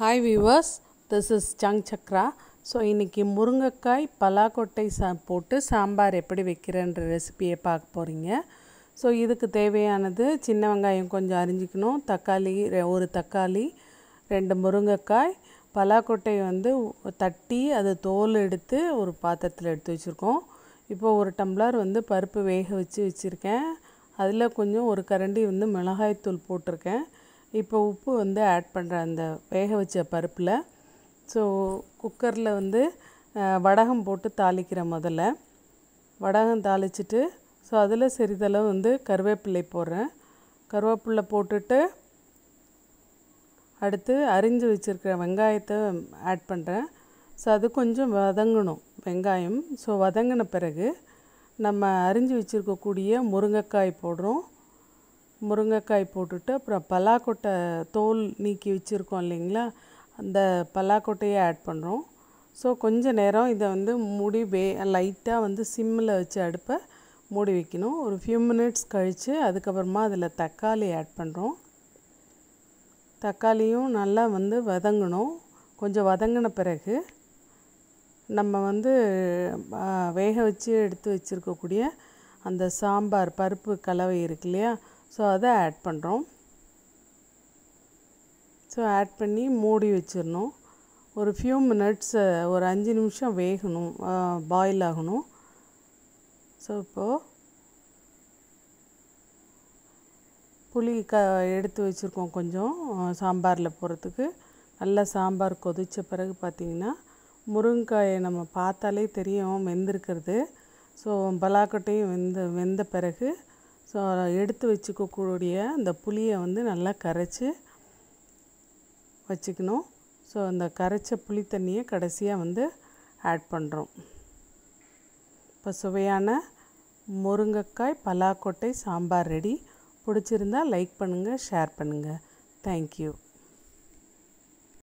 hi viewers this is ஜங் சக்ரா so இன்றைக்கி முருங்கைக்காய் பலாக்கொட்டை சா போட்டு சாம்பார் எப்படி வைக்கிறேன்ற ரெசிபியை பார்க்க போகிறீங்க ஸோ இதுக்கு தேவையானது சின்ன வெங்காயம் கொஞ்சம் அரிஞ்சிக்கணும் தக்காளி ஒரு தக்காளி ரெண்டு முருங்கைக்காய் பலாக்கொட்டையை வந்து தட்டி அது தோல் எடுத்து ஒரு பாத்திரத்தில் எடுத்து வச்சுருக்கோம் இப்போது ஒரு டம்ளர் வந்து பருப்பு வேக வச்சு வச்சுருக்கேன் அதில் கொஞ்சம் ஒரு கரண்டி வந்து மிளகாய்த்தூள் போட்டிருக்கேன் இப்போ உப்பு வந்து ஆட் பண்ணுற அந்த வேக வச்ச பருப்பில் ஸோ குக்கரில் வந்து வடகம் போட்டு தாளிக்கிற முதல்ல வடகம் தாளிச்சிட்டு ஸோ அதில் சிறிதளவு வந்து கருவேப்பிள்ளை போடுறேன் கருவேப்பிள்ளை போட்டுட்டு அடுத்து அரிஞ்சு வச்சுருக்கிற வெங்காயத்தை ஆட் பண்ணுறேன் ஸோ அது கொஞ்சம் வதங்கணும் வெங்காயம் ஸோ வதங்கின பிறகு நம்ம அரிஞ்சு வச்சுருக்கக்கூடிய முருங்கைக்காய் போடுறோம் முருங்கைக்காய் போட்டுட்டு அப்புறம் பலாக்கொட்டை தோல் நீக்கி வச்சுருக்கோம் இல்லைங்களா அந்த பலாக்கொட்டையை ஆட் பண்ணுறோம் ஸோ கொஞ்சம் நேரம் இதை வந்து மூடி வே லைட்டாக வந்து சிம்மில் வச்சு அடுப்பை மூடி வைக்கணும் ஒரு ஃபியூ மினிட்ஸ் கழித்து அதுக்கப்புறமா அதில் தக்காளி ஆட் பண்ணுறோம் தக்காளியும் நல்லா வந்து வதங்கணும் கொஞ்சம் வதங்கின பிறகு நம்ம வந்து வேக வச்சு எடுத்து வச்சுருக்கக்கூடிய அந்த சாம்பார் பருப்பு கலவை இருக்கு இல்லையா ஸோ அதை ஆட் பண்ணுறோம் ஸோ ஆட் பண்ணி மூடி வச்சிடணும் ஒரு ஃபியூ மினிட்ஸ் ஒரு அஞ்சு நிமிஷம் வேகணும் பாயில் ஆகணும் ஸோ இப்போது புளி க எடுத்து வச்சுருக்கோம் கொஞ்சம் சாம்பாரில் போகிறதுக்கு நல்லா சாம்பார் கொதித்த பிறகு பார்த்திங்கன்னா முருங்கக்காயை நம்ம பார்த்தாலே தெரியும் வெந்திருக்கிறது ஸோ பலாக்கட்டையும் வெந்த வெந்த பிறகு ஸோ எடுத்து வச்சுக்கக்கூடிய அந்த புளியை வந்து நல்லா கரைச்சி வச்சுக்கணும் ஸோ அந்த கரைச்ச புளி தண்ணியை கடைசியாக வந்து ஆட் பண்ணுறோம் இப்போ சுவையான முருங்கைக்காய் பலாக்கொட்டை சாம்பார் ரெடி பிடிச்சிருந்தால் லைக் பண்ணுங்கள் ஷேர் பண்ணுங்கள் தேங்க்யூ